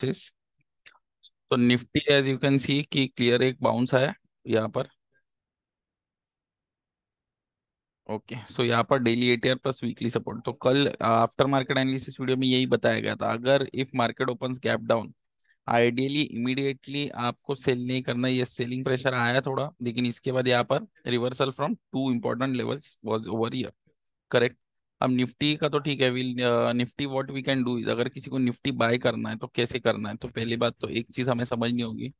This तो Nifty as you can see कि clear एक बाउंस आया यहाँ पर ओके सो यहाँ पर daily ATR plus weekly support तो कल आफ्टर मार्केट एनालिसिस वीडियो में यही बताया गया था अगर if market open gap down ideally immediately आपको सेल नहीं करना ये सेलिंग प्रेशर आया थोड़ा लेकिन इसके बाद यहाँ पर reversal from two important levels was over here correct अब निफ्टी का तो ठीक है uh, Nifty what we can do is अगर किसी को निफ्टी बाय करना है तो कैसे करना है तो पहली बात तो एक चीज हमें समझनी होगी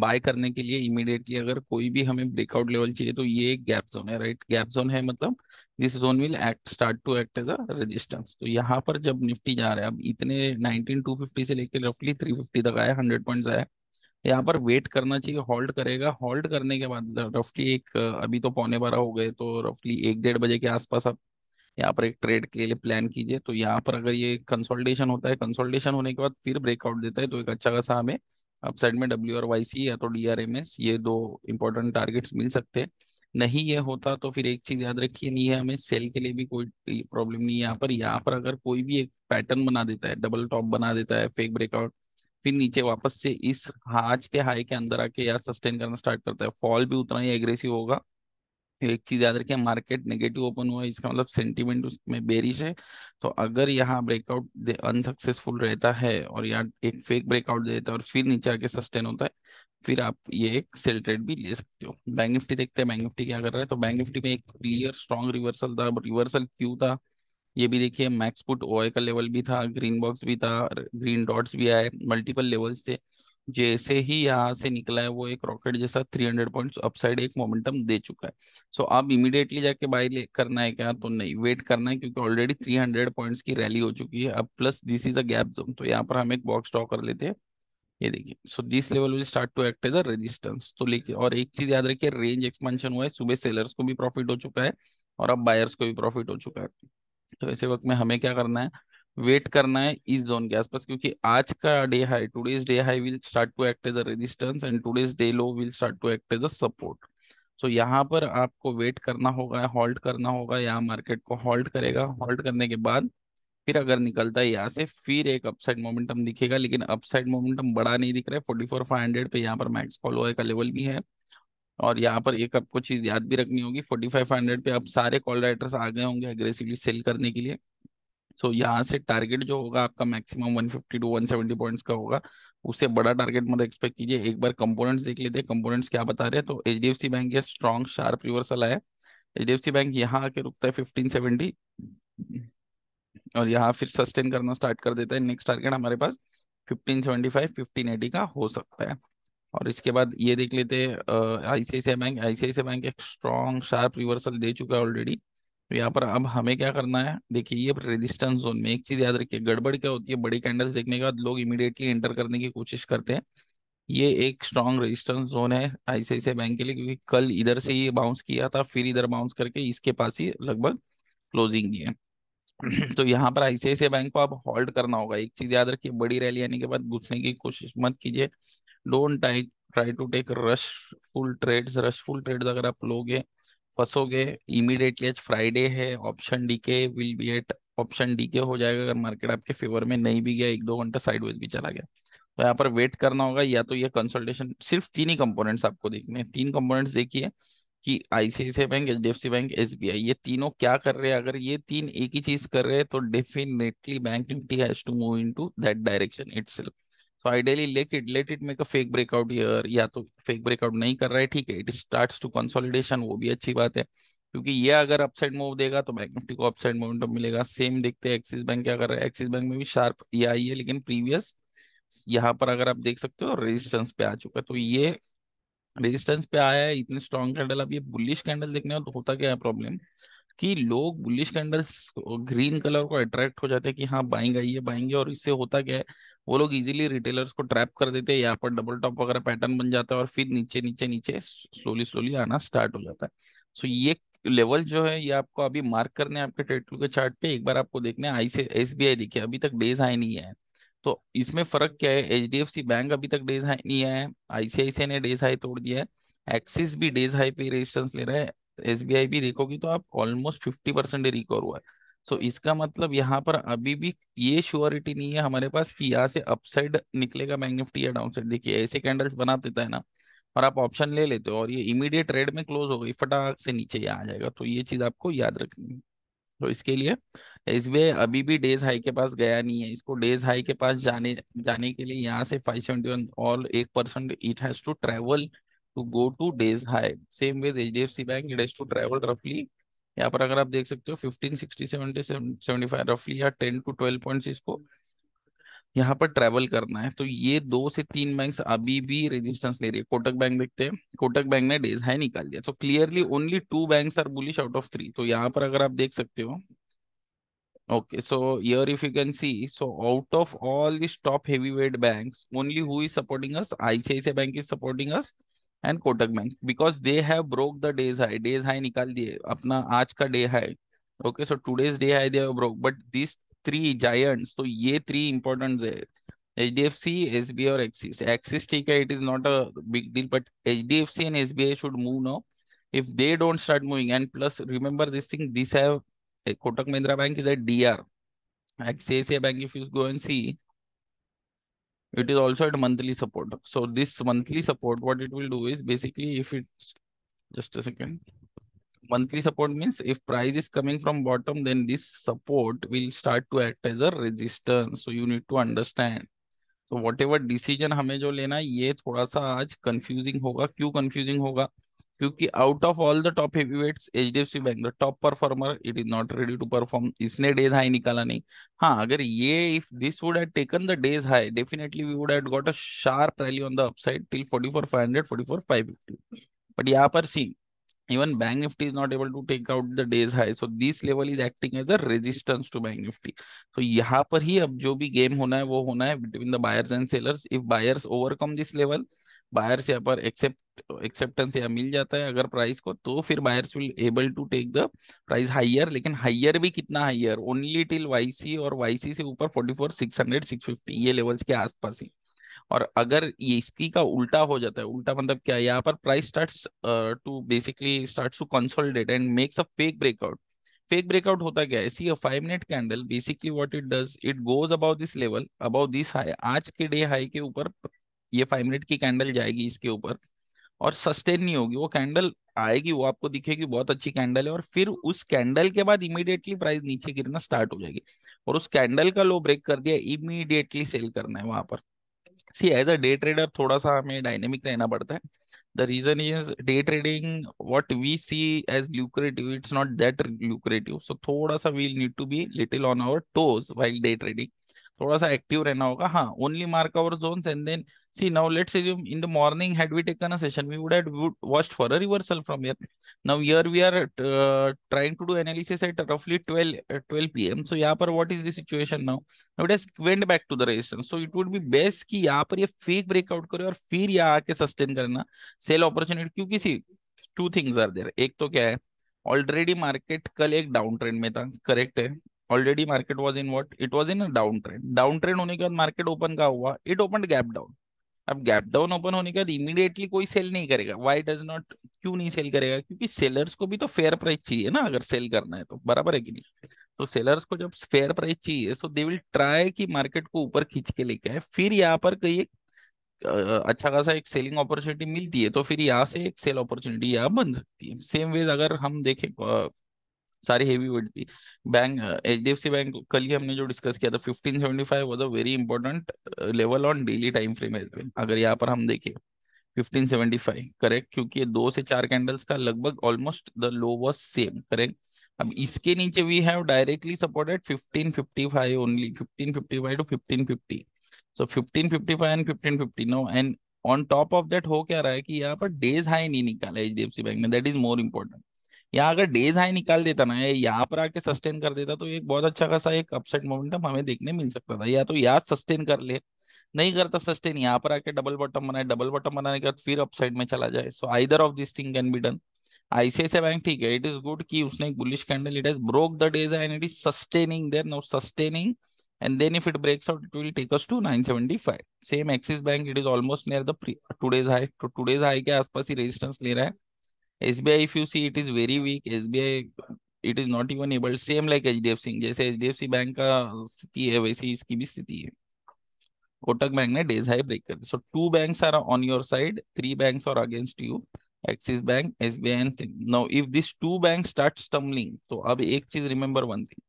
बाय करने के लिए इमीडिएटली अगर कोई भी हमें ब्रेकआउट लेवल चाहिए तो ये एक गैप जोन है राइट गैप जोन है मतलब this zone will act start to act as a resistance तो यहाँ पर जब निफ्टी जा रहा है अब इतने नाइनटीन टू फिफ्टी से लेकर रफली थ्री फिफ्टी तक आया हंड्रेड पॉइंट आया यहाँ पर वेट करना चाहिए होल्ड करेगा होल्ड करने के बाद रफली एक अभी तो पौने बारह हो गए तो रफली एक डेढ़ बजे के आसपास आप यहाँ पर एक ट्रेड के लिए प्लान कीजिए तो यहाँ पर अगर ये कंसोल्टेशन होता है कंसोल्टेशन होने के बाद फिर ब्रेकआउट देता है तो एक अच्छा खासा हमें अपसाइड में डब्ल्यू आर वाई सी या तो डी आर एम एस ये दो इंपॉर्टेंट टारगेट्स मिल सकते हैं नहीं ये होता तो फिर एक चीज याद रखिए नहीं है हमें सेल के लिए भी कोई प्रॉब्लम नहीं है यहाँ पर यहाँ पर अगर कोई भी एक पैटर्न बना देता है डबल टॉप बना देता है फेक ब्रेकआउट फिर नीचे वापस से इस आज के हाई के अंदर आके यार सस्टेन करना स्टार्ट करता है फॉल भी उतना ही एग्रेसिव होगा एक चीज याद रखिए मार्केट नेगेटिव ओपन हुआ इसका मतलब सेंटीमेंट उसमें बेरिश है तो अगर यहाँ ब्रेकआउट अनसक्सेसफुल रहता है और यहाँ एक फेक ब्रेकआउट देता है और फिर नीचे आके सस्टेन होता है फिर आप ये एक सेल ट्रेड भी ले सकते हो बैंक निफ्टी देखते हैं बैंक निफ्टी क्या कर रहा है तो बैंक निफ्टी में एक क्लियर स्ट्रॉन्ग रिवर्सल था रिवर्सल क्यू था ये भी देखिए मैक्सपुट ओ का लेवल भी था ग्रीन बॉक्स भी था ग्रीन डॉट्स भी आए मल्टीपल लेवल्स थे जैसे ही यहाँ से निकला है वो एक रॉकेट जैसा 300 पॉइंट्स अपसाइड एक मोमेंटम दे चुका है सो so, आप इमिडिएटली जाके बाय करना है क्या तो नहीं वेट करना है क्योंकि ऑलरेडी 300 पॉइंट्स की रैली हो चुकी है अब plus this is a gap zone तो यहाँ पर हम एक बॉक्स ड्रॉ कर लेते हैं ये देखिए so this level will start to act as a resistance तो लेकिन और एक चीज याद रखिए रेंज एक्सपेंशन हुआ है सुबह सेलर्स को भी प्रॉफिट हो चुका है और अब बायर्स को भी प्रॉफिट हो चुका है तो ऐसे वक्त में हमें क्या करना है वेट करना है इस जोन के आसपास क्योंकि आज का day high today's day high will start to act as a resistance and today's day low will start to act as a support so यहाँ पर आपको वेट करना होगा हॉल्ट करना होगा यहाँ मार्केट को हॉल्ट करेगा हॉल्ट करने के बाद फिर अगर निकलता है यहाँ से फिर एक अपसाइड मोमेंटम दिखेगा लेकिन अपसाइड मोमेंटम बड़ा नहीं दिख रहा है फोर्टी पे यहाँ पर मैक्स कॉल का लेवल भी है और यहाँ पर एक आपको चीज याद भी रखनी होगी फोर्टी पे आप सारे कॉल राइटर्स आ गए होंगे अग्रेसिवली सेल करने के लिए सो so, यहाँ से टारगेट जो होगा आपका मैक्सिमम 150 टू 170 पॉइंट्स का होगा उससे बड़ा टारगेट मत एक्सपेक्ट कीजिए एक बार कंपोनेंट्स देख लेते हैं कंपोनेंट्स क्या बता रहे हैं तो एच बैंक ये स्ट्रॉन्ग शार्प रिवर्सल है H D F C bank यहाँ आके रुकता है फिफ्टीन और यहाँ फिर सस्टेन करना स्टार्ट कर देता है नेक्स्ट टारगेट हमारे पास fifteen seventy five fifteen eighty का हो सकता है और इसके बाद ये देख लेते हैं आईसीआईसीआई बैंक आईसीआईसीआई बैंक एक स्ट्रॉन्ग शार्प रिवर्सल दे चुका है ऑलरेडी तो यहाँ पर अब हमें क्या करना है देखिए ये रेजिस्टेंस जोन में एक चीज याद रखिए गड़बड़ क्या होती है बड़ी कैंडल्स देखने के बाद लोग इमीडिएटली एंटर करने की कोशिश करते हैं ये एक स्ट्रॉन्ग रेजिस्टेंस जोन है आईसीआईसी बैंक के लिए क्योंकि कल इधर से ये बाउंस किया था फिर इधर बाउंस करके इसके पास ही लगभग क्लोजिंग दिए तो यहाँ पर आईसीआईसी बैंक को आप होल्ड करना होगा एक चीज याद रखिए बड़ी रैली आने के बाद घुसने की कोशिश मत कीजिए don't try try to take rush full trades full trades अगर आप लोगे फंसोगे इमीडिएटली आज फ्राइडे है option decay will be at option decay हो जाएगा अगर मार्केट आपके फेवर में नहीं भी गया एक दो घंटा साइडवेज भी चला गया तो यहाँ पर वेट करना होगा या तो ये कंसल्टेशन सिर्फ तीन ही कंपोनेंट्स आपको देखने तीन कंपोनेंट्स देखिए कि ICICI bank H D F C bank S B I ये तीनों क्या कर रहे हैं अगर ये तीन एक ही चीज कर रहे हैं तो definitely bank Nifty has to move into that direction itself so ideally let it let it make a fake breakout here या तो fake breakout नहीं कर रहा है ठीक है इट starts टू कंसोलिडेशन वो भी अच्छी बात है क्योंकि ये अगर अपसाइड मूव देगा तो बैंक निफ्टी को अपसाइड मोमेंटम मिलेगा सेम देखते हैं एक्सिस बैंक क्या कर रहा है एक्सिस बैंक में भी शार्प ये आई है लेकिन प्रीवियस यहाँ पर अगर आप देख सकते हो रेजिस्टेंस पे आ चुका है तो ये रेजिस्टेंस पे आया है इतने स्ट्रॉन्ग कैंडल अब ये बुलिश कैंडल देखने हो तो होता क्या है प्रॉब्लम कि लोग बुलिश कैंडल्स ग्रीन कलर को अट्रैक्ट हो जाते हैं कि हाँ बाइंग आई है बाइंग और इससे होता क्या है वो लोग इजीली रिटेलर्स को ट्रैप कर देते हैं यहाँ पर डबल टॉप वगैरह पैटर्न बन जाता है और फिर नीचे नीचे नीचे स्लोली स्लोली आना स्टार्ट हो जाता है सो so, ये लेवल जो है ये आपको अभी मार्क करने आपके ट्रेड के चार्ट पे एक बार आपको देखने आई से एस बी देखिए अभी तक डेज हाई नहीं है तो इसमें फर्क क्या है H D F C bank अभी तक डेज हाई नहीं है आईसीआईसीआई ने डेज हाई तोड़ दिया है एक्सिस भी डेज हाई पे रेजिस्टेंस ले रहा है एसबीआई भी रिको तो आप ऑलमोस्ट फिफ्टी परसेंट रिकवर हुआ है सो so, इसका मतलब यहाँ पर अभी भी ये श्योरिटी नहीं है हमारे पास कि यहाँ से अपसाइड निकलेगा बैंक निफ्टी या डाउन देखिए ऐसे कैंडल्स बना देता है ना और आप ऑप्शन ले लेते हो और ये इमीडिएट ट्रेड में क्लोज हो गई फटाक से नीचे ये आ जाएगा तो ये चीज आपको याद रखनी है तो इसके लिए एस अभी भी डेज हाई के पास गया नहीं है इसको डेज हाई के पास जाने जाने के लिए यहाँ से फाइव सेवेंटी वन ऑल एक percent it has to travel to go to days high. Same with HDFC bank, it has to travel roughly. यहाँ पर अगर आप देख सकते हो 1560 70 roughly या 10 to 12 points इसको यहाँ पर ट्रेवल करना है तो ये दो से तीन बैंक अभी भी रेजिस्टेंस ले रही है कोटक बैंक देखते हैं कोटक बैंक ने डेज हाई निकाल दिया तो clearly only two banks are bullish out of three तो यहाँ पर अगर आप देख सकते हो okay so yeah if you can see so out of all this top heavy weight bank only हुई supporting us ICICI bank is supporting us and Kotak bank because they have broke the days high day's high निकाल दिए अपना आज का day high okay so today's day high they broke but this three giants तो ये three important है H D F C S B और Axis Axis ठीक है it is not a big deal but H D F C and S B I should move no if they don't start moving and plus start this thing this remember Kotak Mahindra bank is Kotak D R एक्सी I C I bank if you go and see it is also at monthly support so this monthly support what it will do is basically if it just a second monthly support means if price is coming from bottom then this support will start to act as a resistance so you need to understand so whatever decision hame jo lena ye thoda sa aaj confusing hoga confusing confusing hoga क्योंकि out of all the top heavy weights H D F C bank top performer it is not ready to perform इसने day's high निकाला नहीं हाँ अगर ये if this would had taken the days high definitely we would had got a sharp rally on the upside till 44500 44550 but यहाँ पर see even bank Nifty is not able to take out the days high so this level is acting as a resistance to bank Nifty so यहाँ पर ही अब जो भी game होना है वो होना है between the buyers and sellers if buyers overcome this level buyers यहाँ पर एक्सेप्ट एक्सेप्टेंस यहाँ मिल जाता है अगर प्राइस को तो फिर buyers will able to take the price higher लेकिन हाइयर भी कितना हाइयर ओनली टिल वाईसी और वाईसी से ऊपर forty four six hundred six fifty ये लेवल्स के आसपास ही और अगर ये इसकी का उल्टा हो जाता है उल्टा मतलब क्या यहाँ पर price start to basically start to consolidate and makes a fake breakout fake breakout होता क्या है see a five minute candle basically what it does it goes about this level about this high आज के day high के ऊपर ये five minute की candle जाएगी इसके ऊपर और सस्टेन नहीं होगी वो कैंडल आएगी वो आपको दिखेगी बहुत अच्छी कैंडल है और फिर उस कैंडल के बाद इमीडिएटली प्राइस नीचे गिरना स्टार्ट हो जाएगी और उस कैंडल का लो ब्रेक कर दिया इमीडिएटली सेल करना है वहां पर see as a day trader थोड़ा सा हमें डायनेमिक रहना पड़ता है the reason is day trading what we see as lucrative it's not that lucrative so थोड़ा सा we'll need to be little on our toes while day trading थोड़ा सा एक्टिव रहना होगा हाँ only mark our zone and then see now let's assume in the morning had we taken a session we would had watched for a reversal from here now here we are trying to do analysis at रफली 12 12 PM so यहां पर what is the situation now now it has went back to the resistance so it would be best कि यहां पर ये fake breakout करे और फिर यहां आके सस्टेन करना सेल अपॉर्चुनिटी क्योंकि see two things are there एक तो क्या है ऑलरेडी मार्केट कल एक डाउन ट्रेंड में था करेक्ट है already market was in what it was in down trend down trend होने के बाद मार्केट ओपन का हुआ इट ओपन गैप डाउन अब गैप डाउन ओपन होने के बाद इमीडिएटली कोई सेल नहीं करेगा वाई डज नॉट क्यों नहीं सेल करेगा क्योंकि सेलर्स को भी तो फेयर प्राइस चाहिए ना अगर सेल करना है तो बराबर है कि नहीं तो सेलर्स को जब फेयर प्राइस चाहिए सो दे विल ट्राई कि मार्केट को ऊपर खींच के लेके आए फिर यहाँ पर कई एक अच्छा खासा एक सेलिंग अपॉर्चुनिटी मिलती है तो फिर यहाँ से एक सेल अपॉर्चुनिटी यहाँ बन सकती है सेम वेज अगर हम देखें सारी हेवी वेट भी bank H D F C bank कल ही हमने जो डिस्कस किया था fifteen seventy five was a very important level on daily time frame as well अगर यहाँ पर हम देखें फिफ्टीन सेवेंटी फाइव करेक्ट क्योंकि दो से चार कैंडल्स का लगभग almost the low was same correct अब इसके नीचे we have directly supported fifteen fifty five only fifteen fifty five to fifteen fifty so fifteen fifty five and fifteen fifty no and on top of that हो क्या रहा है कि यहाँ पर डेज हाई नहीं निकाला H D F C bank में दैट इज मोर इम्पोर्टेंट यहाँ अगर डेज हाई निकाल देता ना यहाँ पर आके सस्टेन कर देता तो एक बहुत अच्छा खासा एक अपसेट मोमेंटम हमें देखने मिल सकता था या तो यहाँ सस्टेन कर ले नहीं करता सस्टेन यहाँ पर आके डबल बॉटम बनाए डबल बॉटम बनाने के बाद फिर अपसाइड में चला जाए so either of this thing can be done ICICI bank ठीक है इट इज गुड कि उसने एक bullish candle it has broke the day's and it is sustaining there now sustaining and then if it breaks out it will take us to 975 same Axis bank it is almost near the pre today's high to के आसपास ही resistance ले रहा है SBI, if you see, it is very weak. SBI, it is not even able. Same like HDFC. जैसे HDFC bank का स्थिति है वैसे इसकी भी स्थिति है Kotak bank ने days high break कर दिया So two banks are on your side, three banks are against you. Axis bank, SBI and thing. Now if these two banks start stumbling, तो अब एक चीज remember one thing.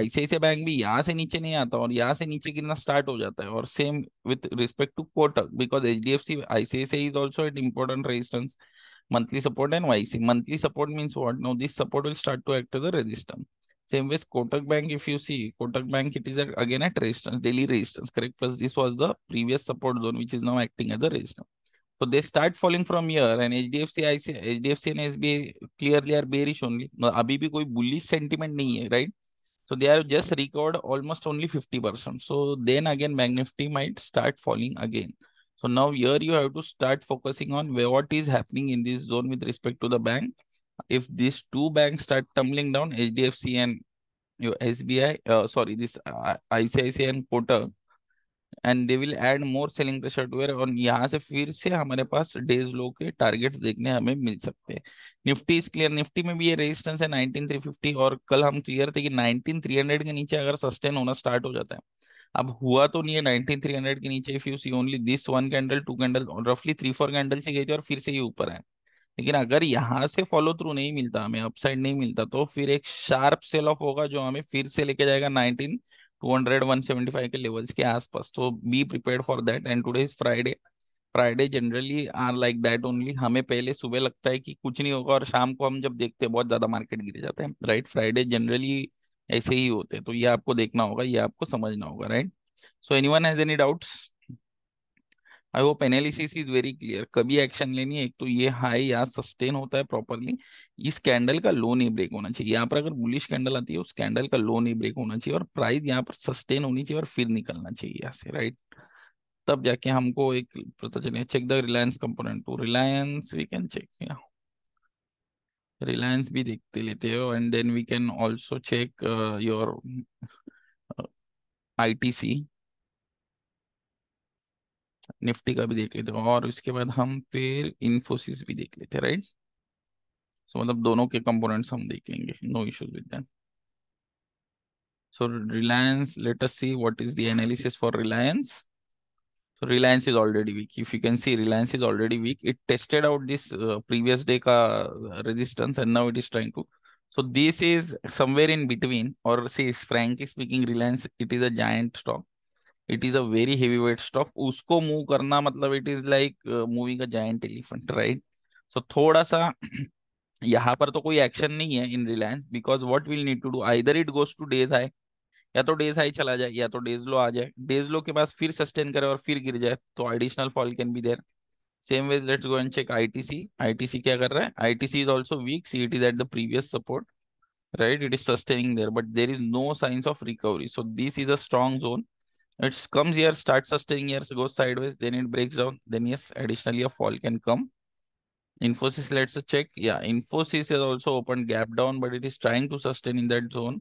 ICICI bank भी यहाँ से नीचे नहीं आता और यहाँ से नीचे गिरना स्टार्ट हो जाता है और same with respect to Kotak because H D F C an important also important resistance monthly support and YC. Monthly support means what? Now this support will start to act as a resistance. Same way Kotak Bank, if you see Kotak Bank, it is again at resistance, daily resistance, correct? Plus this was the previous support zone, which is now acting as a resistance. So they start falling from here and HDFC, IC, HDFC and SBA clearly are bearish only. अभी भी कोई bullish sentiment नहीं right? So they are just recovered almost only 50%. So then again, Bank Nifty might start falling again. So now here you have to start focusing on what is happening in this zone with respect to the bank. If these two banks start tumbling down, HDFC and your SBI, uh, sorry, this uh, ICICI and Kotak, and they will add more selling pressure too और यहाँ से फिर से हमारे पास days लो के targets देखने हमें मिल सकते हैं निफ्टी इज क्लियर निफ्टी में भी ये रेजिस्टेंस है 19350 और कल हम क्लियर थे कि 19300 ke niche agar sustain hona start ho jata hai अब हुआ तो नहीं है नाइनटीन थ्री हंड्रेड के नीचे if you see only this one candle two candle रफली थ्री फोर कैंडल से गई थी और फिर से ये ऊपर है लेकिन अगर यहाँ से फॉलो थ्रू नहीं मिलता हमें अपसाइड नहीं मिलता तो फिर एक शार्प सेल ऑफ होगा जो हमें फिर से लेके जाएगा nineteen two hundred one seventy five के लेवल्स के आसपास तो be prepare for that and today is Friday Friday generally are like that only हमें पहले सुबह लगता है कि कुछ नहीं होगा और शाम को हम जब देखते हैं बहुत ज्यादा मार्केट गिर जाते हैं राइट फ्राइडे जनरली ऐसे ही होते हैं तो ये आपको देखना होगा ये आपको समझना होगा right so anyone has any doubt I hope analysis is very clear कभी एक्शन लेनी है एक तो ये हाई या सस्टेन होता है प्रॉपरली इस कैंडल का लो नहीं ब्रेक होना चाहिए यहाँ पर अगर बुलिश कैंडल आती है उस कैंडल का लो नहीं ब्रेक होना चाहिए और प्राइस यहाँ पर सस्टेन होनी चाहिए और फिर निकलना चाहिए यहाँ से राइट तब जाके हमको एक पता चले check the Reliance component to Reliance we can check Reliance भी देखते लेते हो and then we can also check your ITC Nifty का भी देख लेते हो और उसके बाद हम फिर इन्फोसिस भी देख लेते राइट सो मतलब दोनों के कंपोनेंट्स हम देख लेंगे no issues with that so Reliance let us see what is the analysis for Reliance So Reliance is already weak. If you can see, Reliance is already weak. It tested out this uh, previous day ka resistance and now it is trying to. So this is somewhere in between or say frankly speaking, Reliance, it is a giant stock. it it is a very heavy weight stock उसको move करना मतलब it is like moving a giant elephant right so थोड़ा सा यहाँ पर तो कोई action नहीं है in Reliance because what will need to do either it goes to days high या तो डेज हाई चला जाए या तो डेज लो आ जाए डेज लो के पास फिर सस्टेन करे और फिर गिर जाए तो additional fall can be there same ways let's go and check ITC ITC क्या कर रहा है ITC is also weak see it is at the previous support right it is sustaining there but there is no signs of recovery so this is a strong zone its comes yeah start sustaining here go side then it breaks down then yes additionally a fall can come Infosys, let's check. Yeah, Infosys has also opened gap down, but it is trying to sustain in that zone.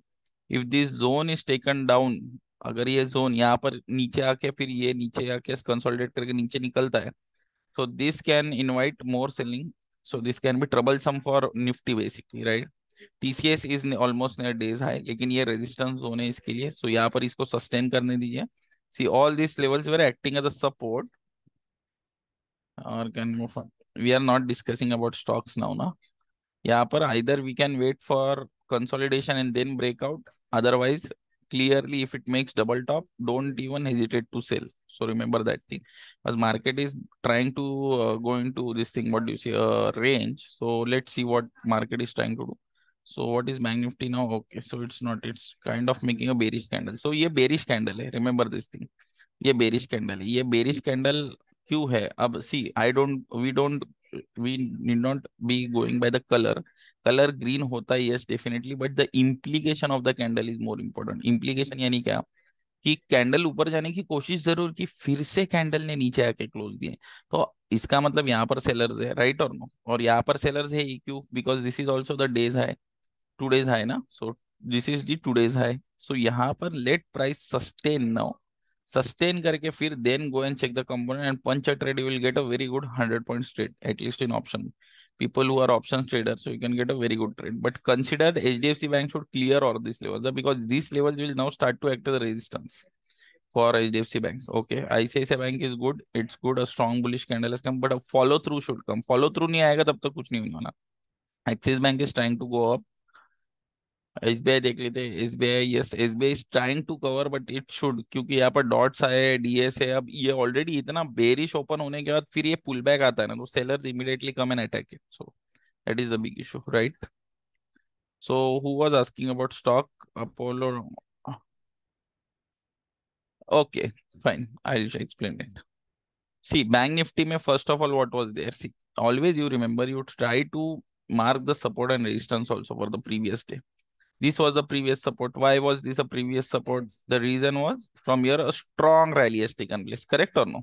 If this zone is taken down अगर ये zone यहाँ पर नीचे आके फिर ये नीचे आके कंसोलिडेट करके नीचे निकलता है so this can invite more selling so this can be troublesome for Nifty basically right TCS is almost near days high, लेकिन ये resistance zone है इसके लिए so यहाँ पर इसको sustain करने दीजिए see all this levels were acting as a support और move on. We are not discussing about stocks now, ना यहाँ पर either we can wait for consolidation and then breakout. Otherwise, clearly, if it makes double top, don't even hesitate to sell. So remember that thing. Because market is trying to uh, go into this thing, what do you see, uh, range. So let's see what market is trying to do. So what is Bank Nifty now? Okay, so it's not. It's kind of making a bearish candle. So yeah, bearish candle है. Remember this thing. Yeah, bearish candle Yeah, bearish candle क्यों है? अब see, I don't, we don't we need not be going by the color color green होता है yes definitely but the implication of the candle is more important implication यानी क्या कि candle ऊपर जाने की कोशिश जरूर की फिर से कैंडल ने नीचे आके क्लोज दिए तो इसका मतलब यहाँ पर सेलर्स है राइट और नो और यहाँ पर सेलर्स है क्यू because this is also the days high two days high ना so this is the two days high so यहाँ पर let price sustain now sustain करके फिर then go and check the component and punch a trade you will get a very good 100 point trade at least in option people who are options traders so you can get a very good trade but consider HDFC bank should clear all these levels because these levels will now start to act as a resistance for HDFC banks okay ICICI bank is good it's good a strong bullish candle has come but a follow through should come follow through नहीं आएगा तब तक कुछ नहीं होने वाला Axis Bank is trying to go up SBI देख लेते हैं SBI yes SBI is trying to cover but it should क्योंकि यहाँ पर डॉट्स आए डीएस है अब ये ऑलरेडी इतना बेरिश ओपन होने के बाद फिर ये पुल बैक आता है ना तो sellers immediately come and attack it so that is the big issue right so who was asking about stock Apollo okay fine I will explain it see bank Nifty में first of all what was there see always you remember you try to mark the support and resistance also for the previous day This was the previous support. Why was this a previous support? The reason was from here a strong rally has taken place. Correct or no?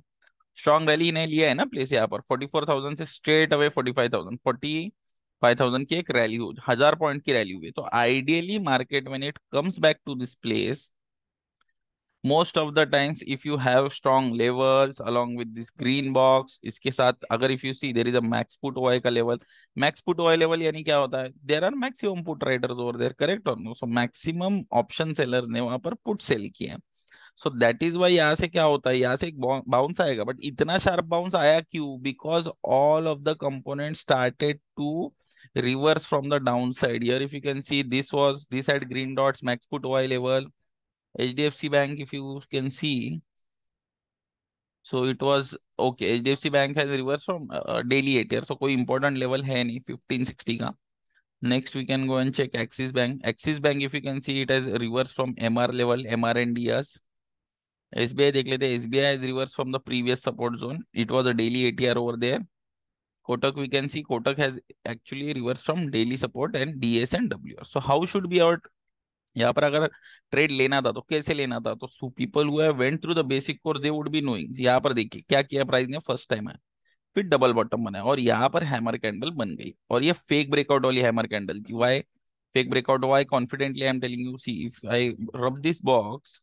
Strong rally इन्हें लिया है ना place यहाँ पर 44,000 से straight away 45,000 45,000 की एक rally हो हजार पॉइंट की रैली हुई तो ideally market when it comes back to this place most of the times if you have strong levels along with this green box इसके साथ अगर if you see there is a max put Y का level max put Y level यानी क्या होता है there are maximum put writers over there correct और no so maximum option sellers ने वहां पर पुट सेल किए हैं सो दैट इज वाई यहाँ से क्या होता है यहाँ से एक बाउंस आएगा बट इतना शार्प बाउंस आया क्यों because all of the component started to reverse from the downside here if you can see this was this had green dots max put y level HDFC Bank, if you can see, so it was okay. HDFC Bank has reversed from uh, uh daily ATR, So कोई important level है 1560 का. Next we can go and check Axis Bank. Axis Bank if you can see it has reversed from MR level, MR and DS. SBI देख SBI has reversed from the previous support zone. It was a daily ATR over there. Kotak we can see Kotak has actually reversed from daily support and DS and WR. So how should be our यहाँ पर अगर trade लेना था तो कैसे लेना था तो people who went through the basic course they would be knowing यहाँ पर देखिए क्या किया प्राइस ने फर्स्ट टाइम है फिर डबल बॉटम बना और यहाँ पर हैमर कैंडल बन गई और ये फेक ब्रेकआउट वाली हैमर कैंडल थी why fake breakout why confidently I am telling you see if I rub this box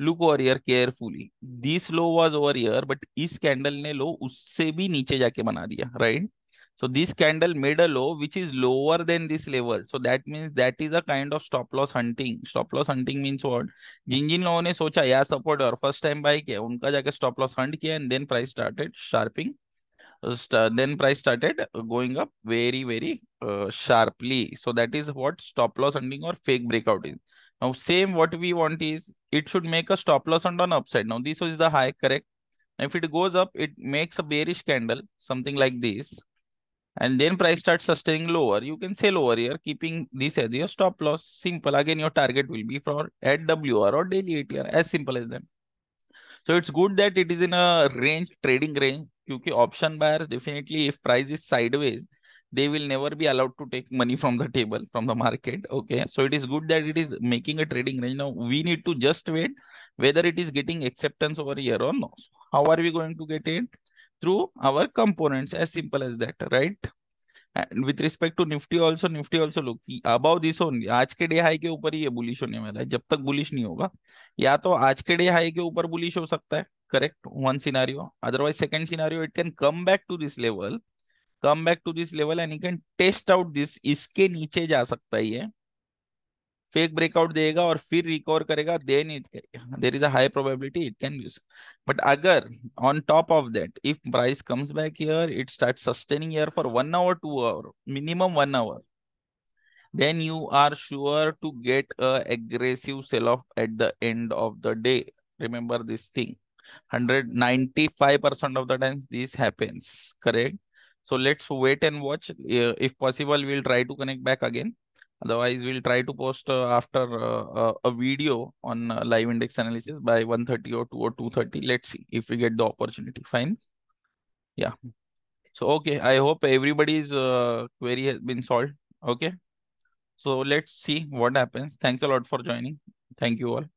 look over here carefully this low was over here but इस candle ने low उससे भी नीचे जाके बना दिया right right? So this candle made a low which is lower than this level. So that means that is a kind of stop loss hunting. Stop loss hunting means what? जिन जिन लोगों ने सोचा या support first time buy buy किया उनका stop loss loss hunt किया and then price then price started going up very very uh, sharply so that is what stop loss hunting or fake breakout is now same what we want is it should make a stop loss on on upside now this is the high correct if it goes up it makes a bearish candle something like this and then price starts sustaining lower, you can sell over here, keeping this as your stop loss. Simple. Again, your target will be for at WR or daily ATR, as simple as that. So it's good that it is in a range, trading range, because option buyers definitely, if price is sideways, they will never be allowed to take money from the table, from the market. Okay. So it is good that it is making a trading range. Now we need to just wait whether it is getting acceptance over here or no. How are we going to get it? through our components as simple as that right and with respect to nifty also nifty also look above this only aaj ke day high ke upar hi ye bullish hone wala hai jab tak bullish nahi hoga ya to aaj ke day high ke upar bullish ho sakta hai correct one scenario otherwise second scenario it can come back to this level come back to this level and you can test out this iske niche ja sakta hai ye fake breakout देगा और फिर recover करेगा then it there is high probability probability it can use but अगर on top of that if price comes back here it start sustaining here for one hour two hour minimum one hour then you are sure to get a aggressive sell off at the end of the day remember this thing 195% of the times this happens correct so let's wait and watch uh, if possible we'll try to connect back again Otherwise, we'll try to post uh, after uh, uh, a video on live index analysis by 1:30 or 2 or 230. Let's see if we get the opportunity. Fine. Yeah. So, okay. I hope everybody's query has been solved. Okay. So let's see what happens. Thanks a lot for joining. Thank you all.